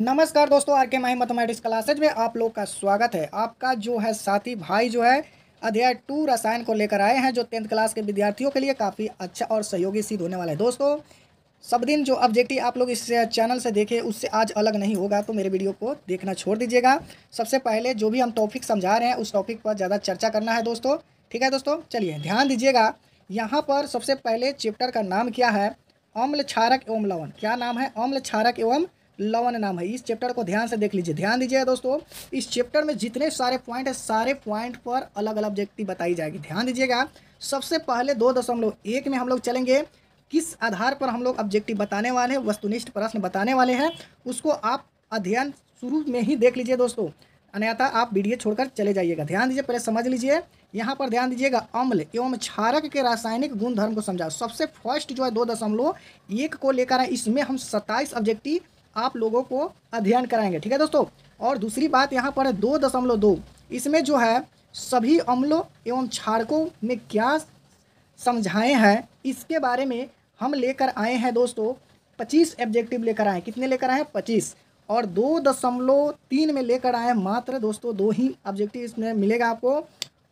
नमस्कार दोस्तों आर के माही मैथमेटिक्स क्लासेज में आप लोग का स्वागत है आपका जो है साथी भाई जो है अध्याय टू रसायन को लेकर आए हैं जो टेंथ क्लास के विद्यार्थियों के लिए काफ़ी अच्छा और सहयोगी सिद्ध होने वाला है दोस्तों सब दिन जो ऑब्जेक्टिव आप लोग इस चैनल से देखें उससे आज अलग नहीं होगा तो मेरे वीडियो को देखना छोड़ दीजिएगा सबसे पहले जो भी हम टॉपिक समझा रहे हैं उस टॉपिक पर ज़्यादा चर्चा करना है दोस्तों ठीक है दोस्तों चलिए ध्यान दीजिएगा यहाँ पर सबसे पहले चैप्टर का नाम क्या है अम्ल क्षारक एवं लवन क्या नाम है अम्ल क्षारक एवं लवन नाम है इस चैप्टर को ध्यान से देख लीजिए ध्यान दीजिए दोस्तों इस चैप्टर में जितने सारे पॉइंट है सारे पॉइंट पर अलग अलग व्यक्ति बताई जाएगी ध्यान दीजिएगा सबसे पहले दो दशमलव एक में हम लोग चलेंगे किस आधार पर हम लोग ऑब्जेक्टिव बताने वाले हैं वस्तुनिष्ठ प्रश्न बताने वाले हैं उसको आप अध्ययन शुरू में ही देख लीजिए दोस्तों अन्यथा आप वीडियो छोड़कर चले जाइएगा ध्यान दीजिए पहले समझ लीजिए यहाँ पर ध्यान दीजिएगा अम्ल एवं क्षारक के रासायनिक गुण धर्म को समझाओ सबसे फर्स्ट जो है दो दशमलव एक को लेकर आए इसमें हम सत्ताईस ऑब्जेक्टिव आप लोगों को अध्ययन कराएंगे ठीक है दोस्तों और दूसरी बात यहाँ पर है दो दशमलव दो इसमें जो है सभी अम्लों एवं क्षारकों में क्या समझाए हैं इसके बारे में हम लेकर आए हैं दोस्तों पच्चीस ऑब्जेक्टिव लेकर आए कितने लेकर आए हैं पच्चीस और दो दशमलव तीन में लेकर आए मात्र दोस्तों दो ही ऑब्जेक्टिव इसमें मिलेगा आपको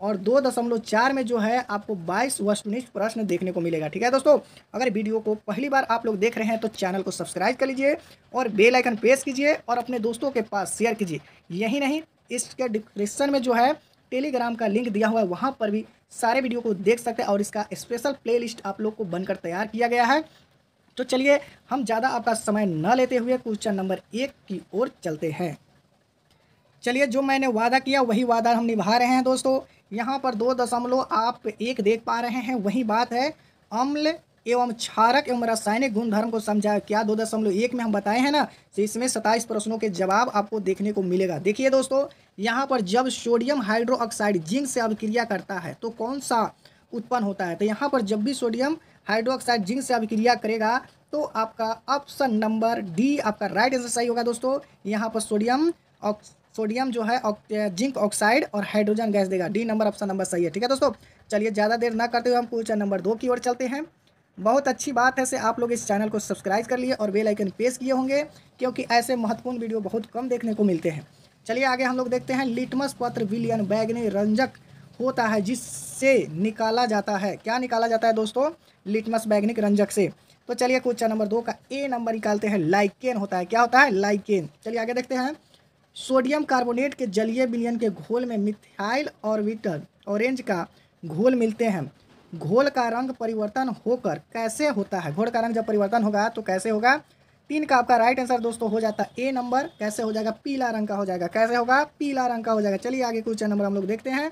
और दो दशमलव चार में जो है आपको बाईस वस्तुनिष्ठ प्रश्न देखने को मिलेगा ठीक है दोस्तों अगर वीडियो को पहली बार आप लोग देख रहे हैं तो चैनल को सब्सक्राइब कर लीजिए और बेल आइकन प्रेस कीजिए और अपने दोस्तों के पास शेयर कीजिए यही नहीं इसके डिस्क्रिप्शन में जो है टेलीग्राम का लिंक दिया हुआ है वहाँ पर भी सारे वीडियो को देख सकते हैं और इसका स्पेशल प्ले आप लोग को बनकर तैयार किया गया है तो चलिए हम ज़्यादा आपका समय न लेते हुए क्वेश्चन नंबर एक की ओर चलते हैं चलिए जो मैंने वादा किया वही वादा हम निभा रहे हैं दोस्तों यहाँ पर दो दशमलव आप एक देख पा रहे हैं वही बात है अम्ल एवं क्षारक एवं रासायनिक गुणधर्म को समझा क्या दो दशमलव एक में हम बताए हैं ना तो इसमें सताईस प्रश्नों के जवाब आपको देखने को मिलेगा देखिए दोस्तों यहाँ पर जब सोडियम हाइड्रो ऑक्साइड जिंक से अभिक्रिया करता है तो कौन सा उत्पन्न होता है तो यहाँ पर जब भी सोडियम हाइड्रो ऑक्साइड जिंक से अभिक्रिया करेगा तो आपका ऑप्शन नंबर डी आपका राइट आंसर सही होगा दोस्तों यहाँ पर सोडियम ऑक्स सोडियम जो है जिंक ऑक्साइड और हाइड्रोजन गैस देगा डी नंबर ऑप्शन नंबर सही है ठीक है दोस्तों चलिए ज़्यादा देर ना करते हुए हम क्वेश्चन नंबर दो की ओर चलते हैं बहुत अच्छी बात है से आप लोग इस चैनल को सब्सक्राइब कर लिए और बेल आइकन प्रेस किए होंगे क्योंकि ऐसे महत्वपूर्ण वीडियो बहुत कम देखने को मिलते हैं चलिए आगे हम लोग देखते हैं लिटमस पत्र विलियन बैगनी रंजक होता है जिससे निकाला जाता है क्या निकाला जाता है दोस्तों लिटमस बैगनिक रंजक से तो चलिए क्वेश्चन नंबर दो का ए नंबर निकालते हैं लाइकेन होता है क्या होता है लाइकेन चलिए आगे देखते हैं सोडियम कार्बोनेट के जलीय बिलियन के घोल में मिथाइल ऑर्बिटल ऑरेंज का घोल मिलते हैं घोल का रंग परिवर्तन होकर कैसे होता है घोल का रंग जब परिवर्तन होगा तो कैसे होगा तीन का आपका राइट आंसर दोस्तों हो जाता है ए नंबर कैसे हो जाएगा पीला रंग का हो जाएगा कैसे होगा पीला रंग का हो जाएगा चलिए आगे क्वेश्चन नंबर हम लोग देखते हैं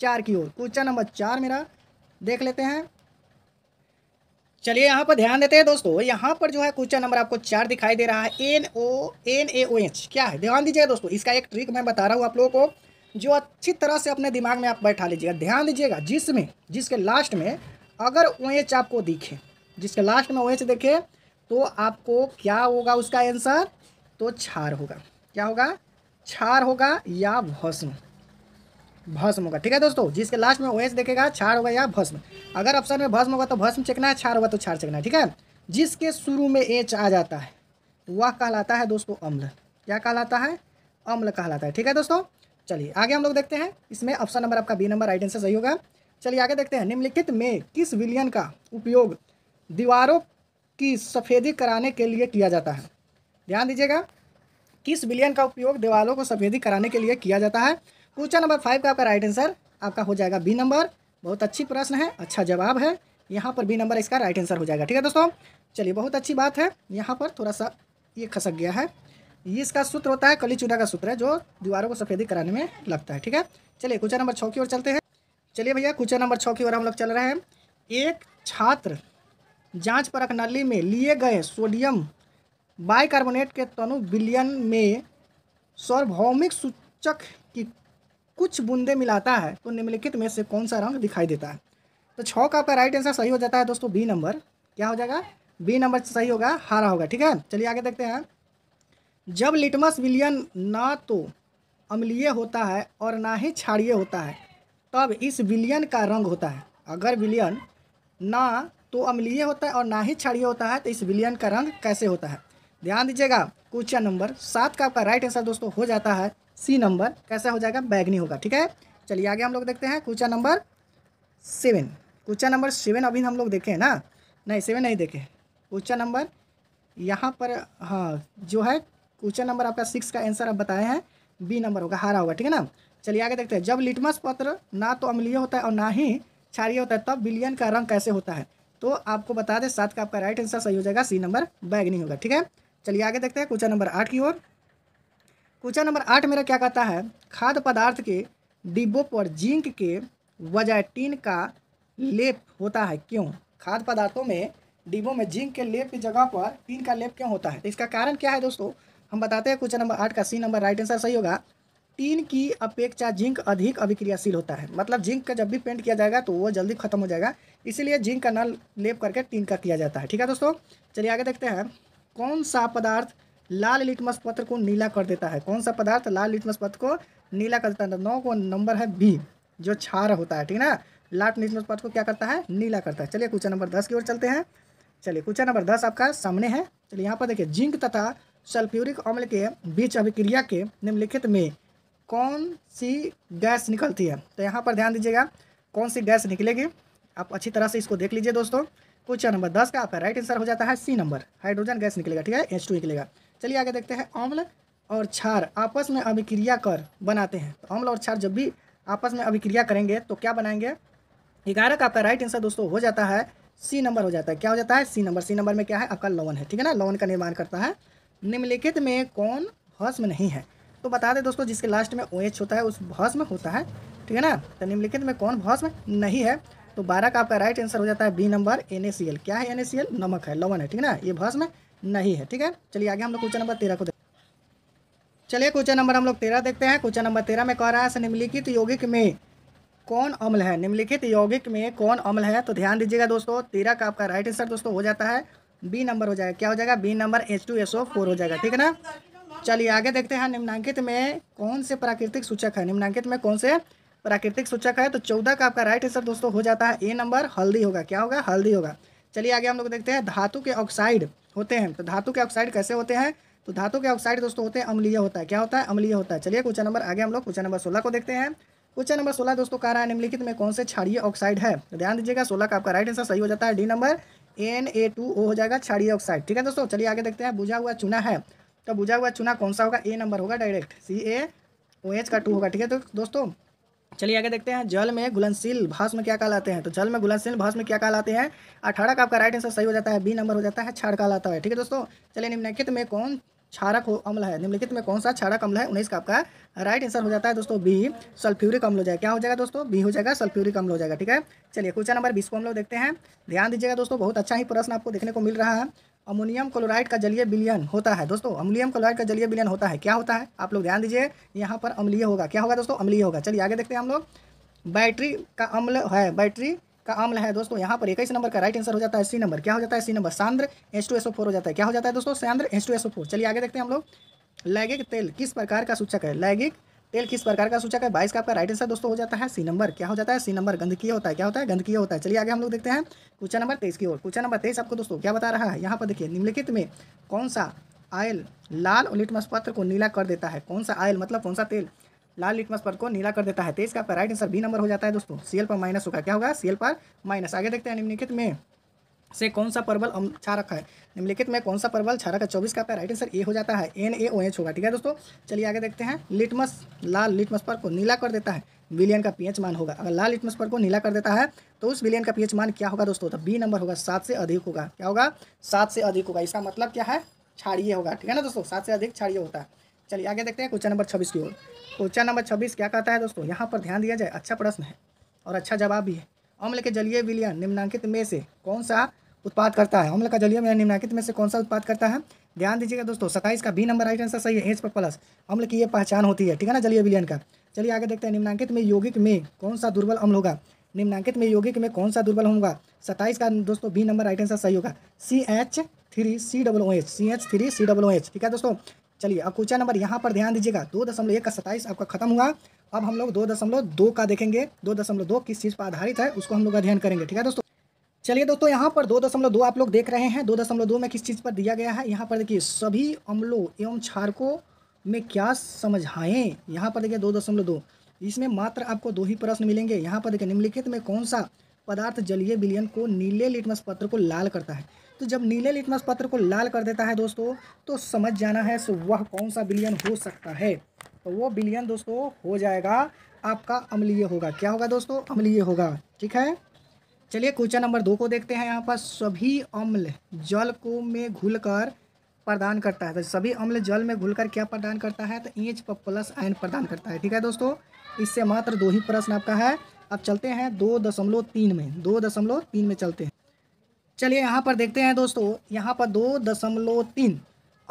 चार की ओर क्वेश्चन नंबर चार मेरा देख लेते हैं चलिए यहाँ पर ध्यान देते हैं दोस्तों यहाँ पर जो है क्वेश्चन नंबर आपको चार दिखाई दे रहा है N O N A O H क्या है ध्यान दीजिएगा दोस्तों इसका एक ट्रिक मैं बता रहा हूँ आप लोगों को जो अच्छी तरह से अपने दिमाग में आप बैठा लीजिएगा ध्यान दीजिएगा जिसमें जिसके लास्ट में अगर ओ एच आपको दिखे जिसके लास्ट में ओ एच दिखे तो आपको क्या होगा उसका आंसर तो छार होगा क्या होगा छार होगा या भस्म भस्म होगा ठीक है दोस्तों जिसके लास्ट में ओएस देखेगा छार होगा या भस्म अगर ऑप्शन में भस्म होगा तो भस्म चेकना है छार होगा तो छार चेकना है ठीक है जिसके शुरू में एच आ जाता है वह कहलाता है दोस्तों अम्ल क्या कहलाता है अम्ल कहलाता है ठीक है दोस्तों चलिए आगे हम लोग देखते हैं इसमें ऑप्शन नंबर आपका बी नंबर राइट आंसर सही होगा चलिए आगे देखते हैं निम्नलिखित में किस विलियन का उपयोग दीवारों की सफ़ेदी कराने के लिए किया जाता है ध्यान दीजिएगा किस विलियन का उपयोग दीवारों को सफ़ेदी कराने के लिए किया जाता है क्वेश्चन नंबर फाइव का आपका राइट आंसर आपका हो जाएगा बी नंबर बहुत अच्छी प्रश्न है अच्छा जवाब है यहाँ पर बी नंबर इसका राइट आंसर हो जाएगा ठीक है दोस्तों चलिए बहुत अच्छी बात है यहाँ पर थोड़ा सा ये खसक गया है ये इसका सूत्र होता है कली चूना का सूत्र है जो दीवारों को सफेदी कराने में लगता है ठीक है चलिए क्वेश्चन नंबर छः की ओर चलते हैं चलिए भैया क्वेश्चन नंबर छः की ओर हम लोग चल रहे हैं एक छात्र जांच परख नली में लिए गए सोडियम बाइकार्बोनेट के तनु बिलियन में सार्वभौमिक सूचक कुछ बूंदे मिलाता है तो निम्नलिखित में से कौन सा रंग दिखाई देता है तो छः का आपका राइट आंसर सही हो जाता है दोस्तों बी नंबर क्या हो जाएगा बी नंबर सही होगा हारा होगा ठीक है चलिए आगे देखते हैं जब लिटमस विलियन ना तो अम्लीय होता है और ना ही क्षारीय होता है तब इस विलियन का रंग होता है अगर विलियन ना तो अम्लीय होता है और ना ही क्षारीय होता है तो इस विलियन का रंग कैसे होता है ध्यान दीजिएगा क्वेश्चन नंबर सात का आपका राइट आंसर दोस्तों हो जाता है सी नंबर कैसा हो जाएगा बैगनी होगा ठीक है चलिए आगे हम लोग देखते हैं question number seven question number seven अभी हम लोग देखे हैं ना नहीं सेवन नहीं देखे क्वेश्चन नंबर यहाँ पर हाँ जो है क्वेश्चन नंबर आपका सिक्स का आंसर आप बताए हैं बी नंबर होगा हारा होगा ठीक है ना चलिए आगे देखते हैं जब लिटमस पत्र ना तो अम्लीय होता है और ना ही क्षारिय होता है तब बिलियन का रंग कैसे होता है तो आपको बता दें सात का आपका राइट आंसर सही हो जाएगा सी नंबर बैगनी होगा ठीक है चलिए आगे देखते हैं क्वेश्चन नंबर आठ की ओर क्वेश्चन नंबर आठ मेरा क्या कहता है खाद्य पदार्थ के डिब्बों पर जिंक के बजाय टीन का लेप होता है क्यों खाद्य पदार्थों में डिब्बों में जिंक के लेप की जगह पर टीन का लेप क्यों होता है तो इसका कारण क्या है दोस्तों हम बताते हैं क्वेश्चन नंबर आठ का सी नंबर राइट आंसर सही होगा टीन की अपेक्षा जिंक अधिक अभिक्रियाशील होता है मतलब जिंक का जब भी पेंट किया जाएगा तो वो जल्दी खत्म हो जाएगा इसीलिए जिंक का नल लेप करके टीन का किया जाता है ठीक है दोस्तों चलिए आगे देखते हैं कौन सा पदार्थ लाल लिटमस पत्र को नीला कर देता है कौन सा पदार्थ लाल लिटमस पत्र को नीला कर देता है नौ को नंबर है बी जो छार होता है ठीक है ना लाल लिटमस पत्र को क्या करता है नीला करता है चलिए क्वेश्चन नंबर दस की ओर चलते हैं चलिए क्वेश्चन नंबर दस आपका सामने है चलिए यहाँ पर देखिए जिंक तथा सल्फ्यूरिक अम्ल के बीच अभिक्रिया के निम्नलिखित में कौन सी गैस निकलती है तो यहाँ पर ध्यान दीजिएगा कौन सी गैस निकलेगी आप अच्छी तरह से इसको देख लीजिए दोस्तों क्वेश्चन नंबर दस का आपका राइट आंसर हो जाता है सी नंबर हाइड्रोजन गैस निकलेगा ठीक है एच टू निकलेगा चलिए आगे देखते हैं अम्ल और क्षार आपस में अभिक्रिया कर बनाते हैं तो अम्ल और क्षार जब भी आपस में अभिक्रिया करेंगे तो क्या बनाएंगे ग्यारह का आपका राइट आंसर दोस्तों हो जाता है सी नंबर हो जाता है क्या हो जाता है सी नंबर सी नंबर में क्या है आपका लवन है ठीक है ना लवन का निर्माण करता है निम्नलिखित में कौन भस्म नहीं है तो बता दें दोस्तों जिसके लास्ट में ओ एच होता है उस भस्म होता है ठीक है ना तो निम्नलिखित में कौन भस्म नहीं है तो बारह का आपका राइट आंसर हो जाता है बी नंबर एन क्या है एन नमक है लवन है ठीक है ना ये भस्म नहीं है ठीक है चलिए आगे हम लोग क्वेश्चन नंबर तेरह को चलिए क्वेश्चन नंबर हम लोग तेरह देखते हैं क्वेश्चन नंबर तेरह में कह रहा है निम्नलिखित यौगिक में कौन अम्ल है निम्नलिखित यौगिक में कौन अम्ल है तो ध्यान दीजिएगा दोस्तों तेरह का आपका राइट आंसर दोस्तों हो जाता है बी नंबर हो जाएगा क्या हो जाएगा B number H two S O four हो जाएगा ठीक है ना चलिए आगे देखते हैं निम्नांकित में कौन से प्राकृतिक सूचक है निम्नांकित में कौन से प्राकृतिक सूचक है तो चौदह का आपका राइट आंसर दोस्तों हो जाता है ए नंबर हल्दी होगा क्या होगा हल्दी होगा चलिए आगे हम लोग देखते हैं धातु के ऑक्साइड होते हैं तो धातु के ऑक्साइड कैसे होते हैं तो धातु के ऑक्साइड दोस्तों होते हैं अम्लीय होता है क्या होता है अम्लीय होता है चलिए क्वेश्चन नंबर आगे हम लोग क्वेश्चन नंबर सोलह को देखते हैं क्वेश्चन नंबर सोलह दोस्तों कह रहा है निम्नलिखित में कौन से क्षारीय ऑक्साइड है तो ध्यान दीजिएगा सोलह का आपका राइट आंसर सही हो जाता है D number N A two O हो जाएगा क्षारीय ऑक्साइड ठीक है दोस्तों चलिए आगे देखते हैं बुझा हुआ चूना है तो बुझा हुआ चूना कौन सा होगा ए नंबर होगा direct C A O H का टू होगा ठीक है तो दोस्तों चलिए आगे देखते हैं जल में घुलनशील भाष्म क्या कहलाते हैं तो जल में घुलनशील भाष्म क्या कहलाते हैं अठारह का आपका राइट आंसर सही हो जाता है बी नंबर हो जाता है क्षार कहलाता है ठीक है दोस्तों चलिए निम्नलिखित में कौन छारक हो अम्ल है निम्नलिखित में कौन सा छारक अम्ल है उन्नीस का आपका राइट आंसर हो जाता है दोस्तों बी सल्फ्यूरिक अम्ल हो जाएगा क्या हो जाएगा दोस्तों बी हो जाएगा सल्फ्यूरिक अम्ल हो जाएगा ठीक है चलिए क्वेश्चन नंबर बीस को हम लोग देखते हैं ध्यान दीजिएगा दोस्तों बहुत अच्छा ही प्रश्न आपको देखने को मिल रहा है अमोनियम क्लोराइड का जलीय विलियन होता है दोस्तों अमोनियम क्लोराइड का जलीय विलियन होता है क्या होता है आप लोग ध्यान दीजिए यहाँ पर अम्लीय होगा क्या होगा दोस्तों अम्लीय होगा चलिए आगे देखते हैं हम लोग बैटरी का अम्ल है बैटरी का अम्ल है दोस्तों यहाँ पर इक्कीस नंबर का राइट आंसर हो जाता है सी नंबर क्या हो जाता है सी नंबर सांद्र एच हो जाता है क्या हो जाता है दोस्तों सांद्र एच चलिए आगे देखते हैं हम लोग लैगिक तेल किस प्रकार का सूचक है लैगिक तेल किस प्रकार का सूचक है बाईस का आपका राइट आंसर दोस्तों हो जाता है सी नंबर क्या हो जाता है सी नंबर गंदकीय होता है क्या होता है गंदकीय होता है चलिए आगे हम लोग देखते हैं क्वेश्चन नंबर तेईस की ओर क्वेश्चन नंबर तेईस आपको दोस्तों क्या बता रहा है यहाँ पर देखिए निम्नलिखित में कौन सा आयल लाल और लिटमस पत्र को नीला कर देता है कौन सा आयल मतलब कौन सा तेल लाल लिटमस पत्र को नीला कर देता है तेईस का आपका राइट आंसर बी नंबर हो जाता है दोस्तों सीएल पर माइनस होगा क्या होगा सीएल पर माइनस आगे देखते हैं निम्नलिखित में से कौन सा छा रखा है निम्नलिखित में कौन सा परबल क्षारक है चौबीस का राइट आंसर ए हो जाता है एन ए ओ एच होगा ठीक है दोस्तों चलिए आगे देखते हैं लिटमस लाल लिटमस पर को नीला कर देता है विलियन का पीएच मान होगा अगर लाल लिटमस पर को नीला कर देता है तो उस विलियन का पीएच मान क्या होगा दोस्तों बी तो नंबर होगा सात से अधिक होगा क्या होगा सात से अधिक होगा इसका मतलब क्या है छाड़िए होगा ठीक है ना दोस्तों सात से अधिक छाड़िए होता है चलिए आगे देखते हैं क्वेश्चन नंबर छब्बीस की ओर क्वेश्चन नंबर छब्बीस क्या कहता है दोस्तों यहाँ पर ध्यान दिया जाए अच्छा प्रश्न है और अच्छा जवाब भी है अम्ल के जलीय विलियन निम्नांकित में से कौन सा उत्पाद करता है अम्ल का जलीय विलियन निम्नांकित में से कौन सा उत्पाद करता है ध्यान दीजिएगा दोस्तों सत्ताईस का बी नंबर राइट आंसर सही है एच पर प्लस अम्ल की ये पहचान होती है ठीक है ना जलीय विलियन का चलिए आगे देखते हैं निम्नांकित में यौगिक में कौन सा दुर्बल अम्ल होगा निम्नांकित में यौगिक में कौन सा दुर्बल होगा सत्ताईस का दोस्तों बी नंबर राइट आंसर सही होगा C H three C double O H C H three C double O H ठीक है दोस्तों चलिए अब क्वेश्चन नंबर यहाँ पर ध्यान दीजिएगा दो दशमलव एक का सत्ताईस आपका खत्म हुआ अब हम लोग दो दशमलव दो का देखेंगे दो दशमलव दो किस चीज़ पर आधारित है उसको हम लोग अध्ययन करेंगे ठीक है दोस्तों चलिए दोस्तों यहाँ पर दो दशमलव दो आप लोग देख रहे हैं दो दशमलव दो में किस चीज़ पर दिया गया है यहाँ पर देखिए सभी अम्लों एवं क्षारकों में क्या समझाएं यहाँ पर देखिए दो दशमलव दो इसमें मात्र आपको दो ही प्रश्न मिलेंगे यहाँ पर देखिए निम्नलिखित में कौन सा पदार्थ जलीय बिलियन को नीले लिटमस पत्र को लाल करता है तो जब नीले लिटमस पत्र को लाल कर देता है दोस्तों तो समझ जाना है वह कौन सा बिलियन हो सकता है तो वो बिलियन दोस्तों हो जाएगा आपका अम्लीय होगा क्या होगा दोस्तों अम्लीय होगा ठीक है चलिए क्वेश्चन नंबर दो को देखते हैं यहाँ पर सभी अम्ल जल को में घुलकर प्रदान करता है तो सभी अम्ल जल में घुलकर क्या प्रदान करता है तो एच प्लस आयन प्रदान करता है ठीक है दोस्तों इससे मात्र दो ही प्रश्न आपका है अब चलते हैं दो दशमलव तीन में दो दशमलव तीन में चलते हैं चलिए यहाँ पर देखते हैं दोस्तों यहाँ पर दो दशमलव तीन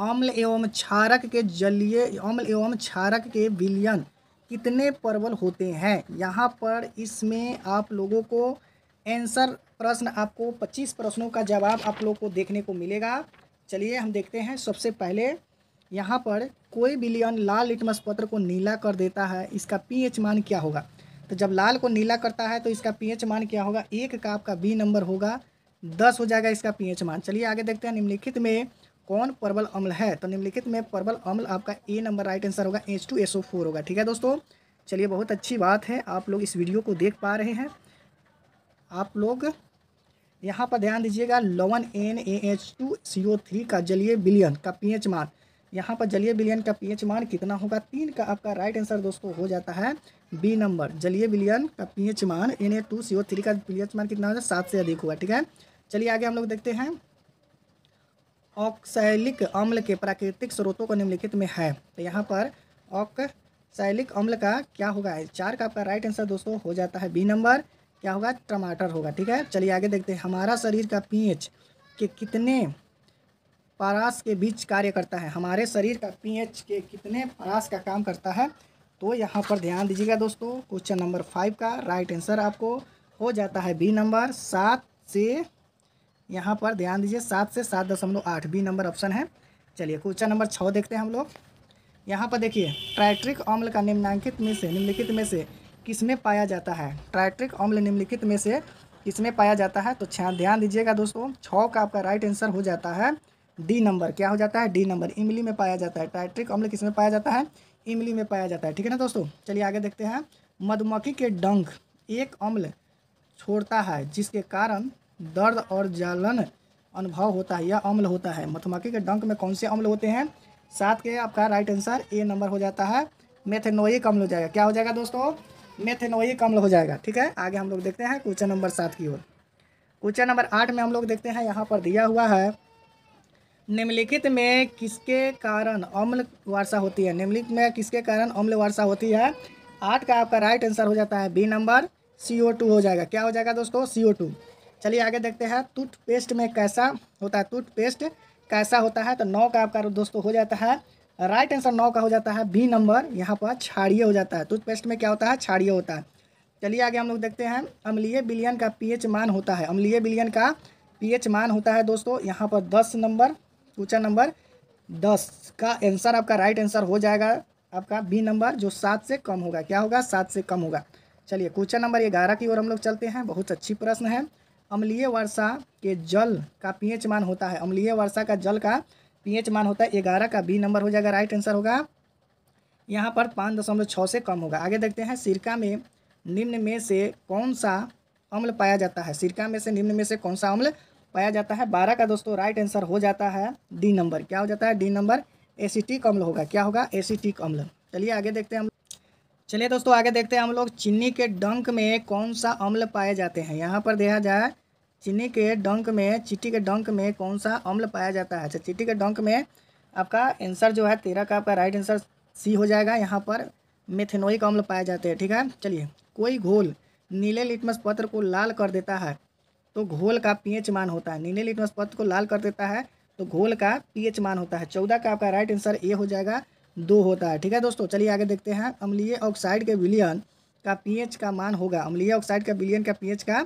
अम्ल एवं क्षारक के जलीय अम्ल एवं क्षारक के विलयन कितने परवल होते हैं यहाँ पर इसमें आप लोगों को आंसर प्रश्न आपको 25 प्रश्नों का जवाब आप लोगों को देखने को मिलेगा चलिए हम देखते हैं सबसे पहले यहाँ पर कोई विलियन लाल लिटमस पत्र को नीला कर देता है इसका पीएच मान क्या होगा तो जब लाल को नीला करता है तो इसका पीएच मान क्या होगा एक का आपका बी नंबर होगा दस हो जाएगा इसका पीएच मान चलिए आगे देखते हैं निम्नलिखित में कौन परबल अम्ल है तो निम्नलिखित में परबल अम्ल आपका ए नंबर राइट आंसर होगा H two S O four होगा ठीक है दोस्तों चलिए बहुत अच्छी बात है आप लोग इस वीडियो को देख पा रहे हैं आप लोग यहाँ पर ध्यान दीजिएगा लवन N A H two C O three का जलीय बिलियन का पी एच मान यहाँ पर जलीय बिलियन का पी एच मान कितना होगा तीन का आपका राइट आंसर दोस्तों हो जाता है बी नंबर जलीय बिलियन का पी एच मान N A two C O three का पी एच मान कितना होगा सात से अधिक होगा ठीक है चलिए आगे हम लोग देखते हैं ऑक्सैलिक अम्ल के प्राकृतिक स्रोतों को निम्नलिखित में है तो यहाँ पर ऑक्सैलिक अम्ल का क्या होगा चार का आपका राइट आंसर दोस्तों हो जाता है बी नंबर क्या होगा टमाटर होगा ठीक है चलिए आगे देखते हैं हमारा शरीर का पीएच के कितने पारास के बीच कार्य करता है हमारे शरीर का पीएच के कितने परास का काम करता है तो यहाँ पर ध्यान दीजिएगा दोस्तों क्वेश्चन नंबर फाइव का राइट आंसर आपको हो जाता है बी नंबर सात से यहाँ पर ध्यान दीजिए सात से सात दशमलव आठ बी नंबर ऑप्शन है चलिए क्वेश्चन नंबर छः देखते हैं हम लोग यहाँ पर देखिए ट्राइट्रिक अम्ल का निम्नांकित में से निम्नलिखित में से किस में पाया जाता है ट्राइट्रिक अम्ल निम्नलिखित में से किसमें पाया जाता है तो ध्यान दीजिएगा दोस्तों छः का आपका राइट आंसर हो जाता है डी नंबर क्या हो जाता है डी नंबर इमली में पाया जाता है ट्राइट्रिक अम्ल किस में पाया जाता है इमली में पाया जाता है ठीक है ना दोस्तों चलिए आगे देखते हैं मधुमक्खी के डंक एक अम्ल छोड़ता है जिसके कारण दर्द और जलन अनुभव होता है या अम्ल होता है मधुमक्खी के डंक में कौन से अम्ल होते हैं सात के आपका राइट आंसर ए नंबर हो जाता है मेथेनोइक अम्ल हो जाएगा क्या हो जाएगा दोस्तों मेथेनोइक अम्ल हो जाएगा ठीक है आगे हम लोग देखते हैं क्वेश्चन नंबर सात की ओर क्वेश्चन नंबर आठ में हम लोग देखते हैं यहाँ पर दिया हुआ है निम्नलिखित में किसके कारण अम्ल वर्षा होती है निम्नलिखित में किसके कारण अम्ल वर्षा होती है आठ का आपका राइट आंसर हो जाता है बी नंबर सी हो जाएगा क्या हो जाएगा दोस्तों सी चलिए आगे देखते हैं टूथपेस्ट में कैसा होता है टूथपेस्ट कैसा होता है तो नौ का आपका दोस्तों हो जाता है राइट आंसर नौ का हो जाता है बी नंबर यहाँ पर छाड़िए हो जाता है टूथपेस्ट में क्या होता है छाड़िए होता है चलिए आगे हम लोग देखते हैं अम्लीय बिलियन का पीएच मान होता है अम्लीय बिलियन का पीएच मान होता है दोस्तों यहाँ पर दस नंबर ऊंचा नंबर दस का आंसर आपका राइट आंसर हो जाएगा आपका बी नंबर जो सात से कम होगा क्या होगा सात से कम होगा चलिए क्वेश्चन नंबर ग्यारह की ओर हम लोग चलते हैं बहुत अच्छी प्रश्न है अम्लीय वर्षा के जल का पीएच मान होता है अम्लीय वर्षा का जल का पीएच मान होता है ग्यारह का बी नंबर हो जाएगा राइट आंसर होगा यहाँ पर पाँच दशमलव छः से कम होगा आगे देखते हैं सिरका में निम्न में से कौन सा अम्ल पाया जाता है सिरका में से निम्न में से कौन सा अम्ल पाया जाता है बारह का दोस्तों राइट आंसर हो जाता है डी नंबर क्या हो जाता है डी नंबर एसिटिक अम्ल होगा क्या होगा एसिटिक अम्ल चलिए आगे देखते हैं चलिए दोस्तों आगे देखते हैं हम लोग चीनी के डंक में कौन सा अम्ल पाए जाते हैं यहाँ पर देखा जाए चीनी के डंक में चिट्टी के डंक में कौन सा अम्ल पाया जाता है अच्छा चिट्टी के डंक में आपका आंसर जो है तेरह का आपका राइट आंसर सी हो जाएगा यहाँ पर मेथेनोइक अम्ल पाए जाते हैं ठीक है चलिए कोई घोल नीले लिटमस पत्र को लाल कर देता है तो घोल का पीएच मान होता है नीले लिटमस पत्र को लाल कर देता है तो घोल का पीएच मान होता है चौदह का आपका राइट आंसर ए हो जाएगा दो होता है ठीक है दोस्तों चलिए आगे देखते हैं अम्लीय ऑक्साइड के विलियन का पीएच का मान होगा अम्लीय ऑक्साइड का विलियन का पीएच का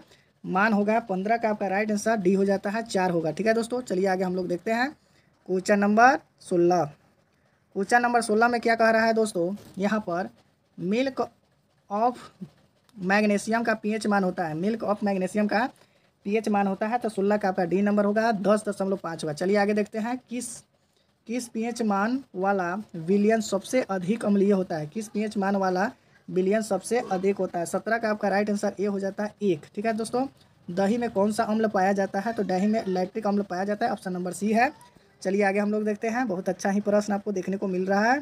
मान होगा पंद्रह का आपका राइट आंसर डी हो जाता है चार होगा ठीक है दोस्तों चलिए आगे हम लोग देखते हैं क्वेश्चन नंबर सोलह क्वेश्चन नंबर सोलह में क्या कह रहा है दोस्तों यहाँ पर मिल्क ऑफ मैग्नीशियम का पीएच मान होता है मिल्क ऑफ मैग्नीशियम का पीएच मान होता है तो सोलह का आपका डी नंबर होगा दस दशमलव पाँच होगा चलिए आगे देखते हैं किस किस पीएच मान वाला विलियन सबसे अधिक अम्लीय होता है किस पीएच मान वाला विलियन सबसे अधिक होता है सत्रह का आपका राइट आंसर ए हो जाता है एक ठीक है दोस्तों दही में कौन सा अम्ल पाया जाता है तो दही में लैक्ट्रिक अम्ल पाया जाता है ऑप्शन नंबर सी है चलिए आगे हम लोग देखते हैं बहुत अच्छा ही प्रश्न आपको देखने को मिल रहा है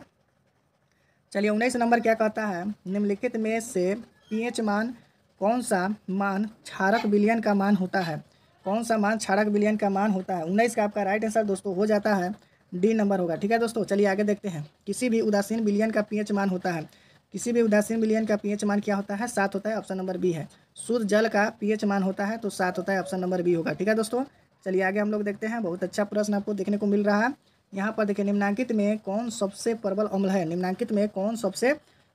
चलिए उन्नीस नंबर क्या कहता है निम्नलिखित में से पीएच मान कौन सा मान क्षारक विलियन का मान होता है कौन सा मान क्षारक विलियन का मान होता है उन्नीस का आपका राइट आंसर दोस्तों हो जाता है डी नंबर होगा ठीक है दोस्तों चलिए आगे देखते हैं किसी भी उदासीन बिलियन का पीएच मान होता है किसी भी उदासीन बिलियन का पीएच मान क्या होता है सात होता है ऑप्शन नंबर बी है शुद्ध जल का पीएच मान होता है तो सात होता है ऑप्शन नंबर बी होगा ठीक है दोस्तों चलिए आगे हम लोग देखते हैं बहुत अच्छा प्रश्न आपको देखने को मिल रहा है यहाँ पर देखिए निम्नांकित में कौन सबसे प्रबल अम्ल है निम्नांकित में कौन सबसे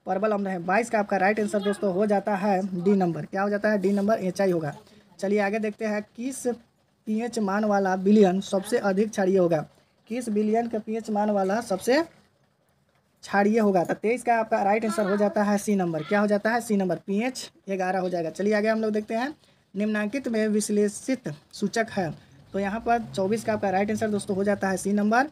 प्रबल अम्ल है बाईस का आपका राइट आंसर दोस्तों हो जाता है डी नंबर क्या हो जाता है डी नंबर एच होगा चलिए आगे देखते हैं किस पीएच मान वाला बिलियन सबसे अधिक क्षारिय होगा किस बिलियन का पीएच मान वाला सबसे छाड़िए होगा तो तेईस का आपका राइट आंसर हो जाता है सी नंबर क्या हो जाता है सी नंबर पीएच ग्यारह हो जाएगा चलिए आगे हम लोग देखते हैं निम्नांकित में विश्लेषित सूचक है तो यहाँ पर चौबीस का आपका राइट आंसर दोस्तों हो जाता है सी नंबर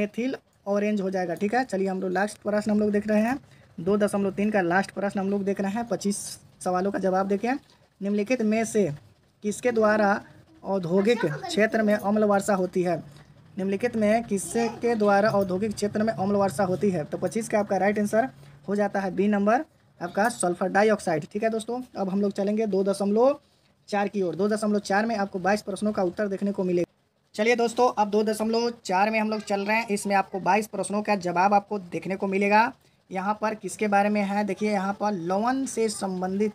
मेथिल ऑरेंज हो जाएगा ठीक है चलिए हम लोग लास्ट प्रश्न हम लोग देख रहे हैं दो दशमलव तीन का लास्ट प्रश्न हम लोग देख रहे हैं पच्चीस सवालों का जवाब देखें निम्नलिखित में से किसके द्वारा औद्योगिक क्षेत्र में अम्ल वर्षा होती है निम्नलिखित में किससे के द्वारा औद्योगिक क्षेत्र में अम्ल वर्षा होती है तो पच्चीस का आपका राइट आंसर हो जाता है बी नंबर आपका सल्फर डाइऑक्साइड ठीक है दोस्तों अब हम लोग चलेंगे दो दशमलव चार की ओर दो दशमलव चार में आपको बाईस प्रश्नों का उत्तर देखने को मिलेगा चलिए दोस्तों अब दो दशमलव चार में हम लोग चल रहे हैं इसमें आपको बाईस प्रश्नों का जवाब आपको देखने को मिलेगा यहाँ पर किसके बारे में है देखिए यहाँ पर लवन से संबंधित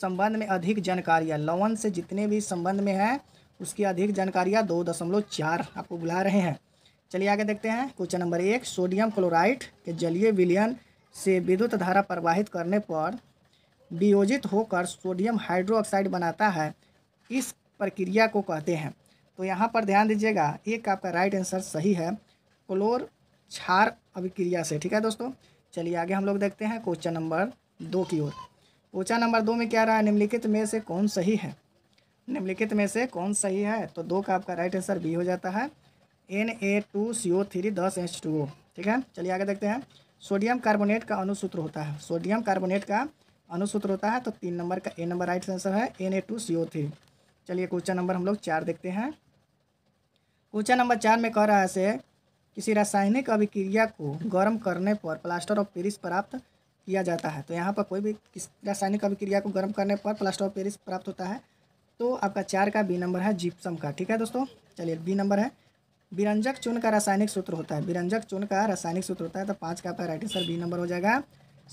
संबंध में अधिक जानकारी है लवन से जितने भी संबंध में है उसकी अधिक जानकारियाँ दो दशमलव चार आपको बुला रहे हैं चलिए आगे देखते हैं क्वेश्चन नंबर एक सोडियम क्लोराइड के जलीय विलयन से विद्युत धारा प्रवाहित करने पर वियोजित होकर सोडियम हाइड्रोक्साइड बनाता है इस प्रक्रिया को कहते हैं तो यहाँ पर ध्यान दीजिएगा एक आपका राइट आंसर सही है क्लोर क्षार अभिक्रिया से ठीक है दोस्तों चलिए आगे हम लोग देखते हैं क्वेश्चन नंबर दो की ओर क्वेश्चन नंबर दो में क्या रहा है निम्नलिखित में से कौन सही है निम्नलिखित में से कौन सही है तो दो का आपका राइट आंसर बी हो जाता है N A two C O three दस एच टू ओ ठीक है चलिए आगे देखते हैं सोडियम कार्बोनेट का अनुसूत्र होता है सोडियम कार्बोनेट का अनुसूत्र होता है तो तीन नंबर का ए नंबर राइट आंसर है N A two C O three चलिए क्वेश्चन नंबर हम लोग चार देखते हैं क्वेश्चन नंबर चार में कह रहा है से किसी रासायनिक अभिक्रिया को गर्म करने पर प्लास्टर ऑफ पेरिस प्राप्त किया जाता है तो यहाँ पर कोई भी किस रासायनिक अभिक्रिया को गर्म करने पर प्लास्टर ऑफ पेरिस प्राप्त होता है तो आपका चार का बी नंबर है जिप्सम का ठीक है दोस्तों चलिए बी नंबर है विरंजक चून का रासायनिक सूत्र होता है विरंजक चून का रासायनिक सूत्र होता है तो पाँच का आपका राइट आंसर बी नंबर हो जाएगा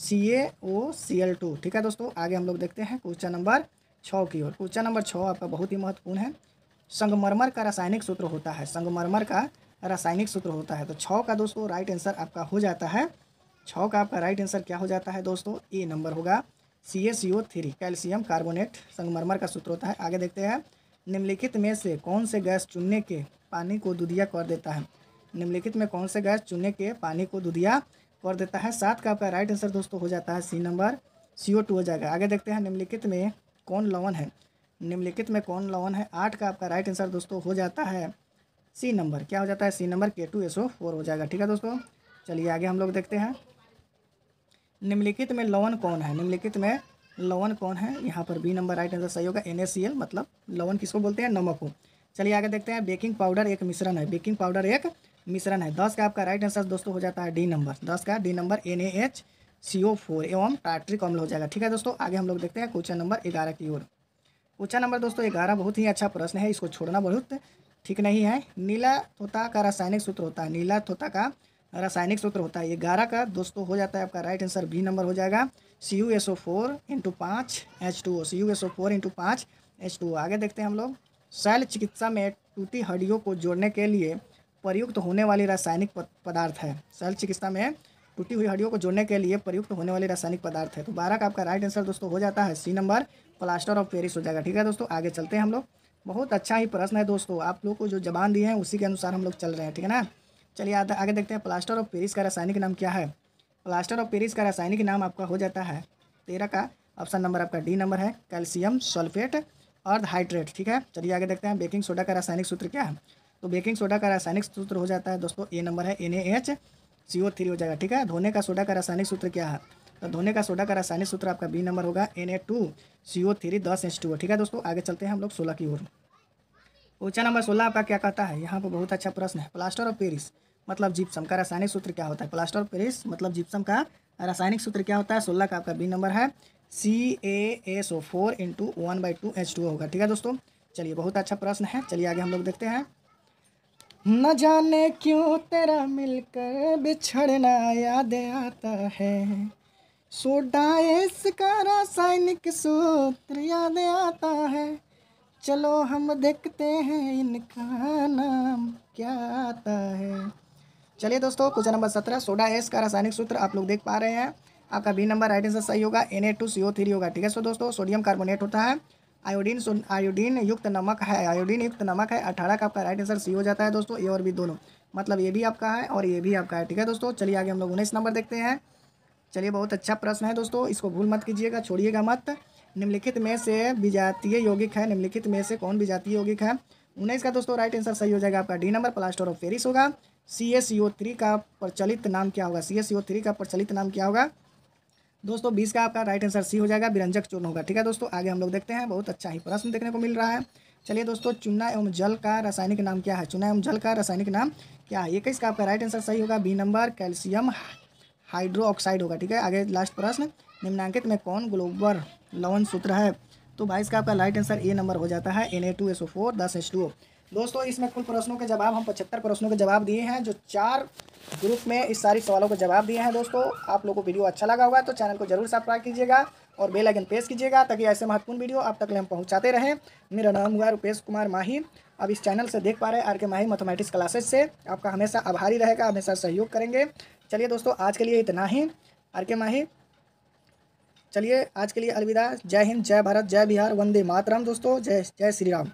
सी A O C L two ठीक है दोस्तों आगे हम लोग देखते हैं क्वेश्चन नंबर छः की ओर क्वेश्चन नंबर छः आपका बहुत ही महत्वपूर्ण है संगमरमर का रासायनिक सूत्र होता है संगमरमर का रासायनिक सूत्र होता है तो छः का दोस्तों राइट आंसर आपका हो जाता है छः का आपका राइट आंसर क्या हो जाता है दोस्तों ए नंबर होगा C S U three calcium carbonate संगमरमर का सूत्र होता है आगे देखते हैं निम्नलिखित में से कौन से गैस चुनने के पानी को दुधिया कर देता है निम्नलिखित में कौन से गैस चुनने के पानी को दुधिया कर देता है सात का आपका राइट आंसर दोस्तों हो जाता है C number C O two हो जाएगा आगे देखते हैं निम्नलिखित में कौन लवन है निम्नलिखित में कौन लवन है आठ का आपका राइट आंसर दोस्तों हो जाता है सी नंबर क्या हो जाता है C number K two S O four हो जाएगा ठीक है दोस्तों चलिए आगे हम लोग देखते हैं निम्नलिखित में लवन कौन है निम्नलिखित में लवन कौन है यहाँ पर बी नंबर राइट आंसर सही होगा एन मतलब लवन किसको बोलते हैं नमक को चलिए आगे देखते हैं बेकिंग पाउडर एक मिश्रण है बेकिंग पाउडर एक मिश्रण है दस का आपका राइट आंसर दोस्तों हो जाता है डी नंबर दस का D number N H C O four एवं टाट्रिक अम्ल हो जाएगा ठीक है दोस्तों आगे हम लोग देखते हैं क्वेश्चन नंबर ग्यारह की ओर क्वेश्चन नंबर दोस्तों ग्यारह बहुत ही अच्छा प्रश्न है इसको छोड़ना बहुत ठीक नहीं है नीला तोता का रासायनिक सूत्र होता है नीला तोता का रासायनिक सूत्र होता है ये ग्यारह का दोस्तों हो जाता है आपका राइट आंसर बी नंबर हो जाएगा C U S O four into पाँच H two O C U S O four into पाँच एच टू आगे देखते हैं हम लोग शैल चिकित्सा में टूटी हड्डियों को जोड़ने के लिए प्रयुक्त होने वाली रासायनिक पदार्थ है शैल चिकित्सा में टूटी हुई हड्डियों को जोड़ने के लिए प्रयुक्त होने वाली रासायनिक पदार्थ है तो बारह का आपका राइट आंसर दोस्तों हो जाता है C number plaster of Paris हो जाएगा ठीक है दोस्तों आगे चलते हैं हम लोग बहुत अच्छा ही प्रश्न है दोस्तों आप लोग को जो जबान दिए हैं उसी के अनुसार हम लोग चल रहे हैं ठीक है ना चलिए आगे देखते हैं प्लास्टर ऑफ पेरिस का रासायनिक नाम क्या है प्लास्टर ऑफ पेरिस का रासायनिक नाम आपका हो जाता है तेरह का ऑप्शन नंबर आपका डी नंबर है कैल्शियम सल्फेट और हाइड्रेट ठीक है चलिए आगे देखते हैं बेकिंग सोडा का रासायनिक सूत्र क्या है तो बेकिंग सोडा का रासायनिक सूत्र हो जाता है दोस्तों ए नंबर है N H C O three हो जाएगा ठीक है धोने का सोडा का रासायनिक सूत्र क्या है तो धोने का सोडा का रासायनिक सूत्र आपका बी नंबर होगा N A two C O three दस एच टू ठीक है दोस्तों आगे चलते हैं हम लोग सोलह की ओर क्वेश्चन नंबर सोलह आपका क्या कहता है यहाँ पर बहुत अच्छा प्रश्न है प्लास्टर ऑफ पेरिस मतलब जिप्सम का रासायनिक सूत्र क्या होता है प्लास्टर ऑफ पेरिस मतलब जिप्सम का रासायनिक सूत्र क्या होता है सोलह का आपका बी नंबर है C A S O four into one by two H two होगा ठीक है दोस्तों चलिए बहुत अच्छा प्रश्न है चलिए आगे हम लोग देखते हैं न जाने क्यों तेरा मिलकर बिछड़ना याद आता है सोडा इसका रासायनिक सूत्र याद आता है चलो हम देखते हैं इनका नाम क्या आता है चलिए दोस्तों क्वेश्चन नंबर सत्रह सोडा एस का रासायनिक सूत्र आप लोग देख पा रहे हैं आपका बी नंबर राइट आंसर सही होगा N A two C O three होगा ठीक है सो दोस्तों सोडियम कार्बोनेट होता है आयोडीन आयोडीन युक्त नमक है आयोडीन युक्त नमक है अठारह का आपका राइट आंसर सी हो जाता है दोस्तों ए और बी दोनों मतलब ये भी आपका है और ये भी आपका है ठीक है दोस्तों चलिए आगे हम लोग उन्नीस नंबर देखते हैं चलिए बहुत अच्छा प्रश्न है दोस्तों इसको भूल मत कीजिएगा छोड़िएगा मत निम्नलिखित में से विजातीय यौगिक है निम्नलिखित में से कौन विजातीय यौगिक है उन्नीस का दोस्तों राइट आंसर सही हो जाएगा आपका D number plaster of Paris होगा सी एस यो थ्री का प्रचलित नाम क्या होगा सी एस थ्री का प्रचलित नाम क्या होगा दोस्तों बीस का आपका राइट आंसर सी हो जाएगा विरंजक चूर्ण होगा ठीक है दोस्तों आगे हम लोग देखते हैं बहुत अच्छा ही प्रश्न देखने को मिल रहा है चलिए दोस्तों चूना एवं जल का रासायनिक नाम क्या है चूना एवं जल का रासायनिक नाम क्या है इक्कीस का आपका राइट आंसर सही होगा B number calcium hydroxide होगा ठीक है आगे लास्ट प्रश्न निम्नांकित में कौन ग्लोबर लवन सूत्र है तो भाई इसका आपका राइट आंसर ए नंबर हो जाता है N A two S O four दस एच टू दोस्तों इसमें कुल प्रश्नों के जवाब हम पचहत्तर प्रश्नों के जवाब दिए हैं जो चार ग्रुप में इस सारी सवालों के जवाब दिए हैं दोस्तों आप लोगों को वीडियो अच्छा लगा होगा तो चैनल को जरूर सब्सक्राइब कीजिएगा और बेल आइकन प्रेस कीजिएगा ताकि ऐसे महत्वपूर्ण वीडियो आप तक हम पहुँचाते रहें मेरा नाम हुआ रूपेश कुमार माही अब इस चैनल से देख पा रहे हैं आर के माही मैथमेटिक्स क्लासेस से आपका हमेशा आभारी रहेगा हमेशा सहयोग करेंगे चलिए दोस्तों आज के लिए इतना ही आर के माही चलिए आज के लिए अलविदा जय हिंद जय भारत जय बिहार वंदे मातरम दोस्तों जय जय श्री राम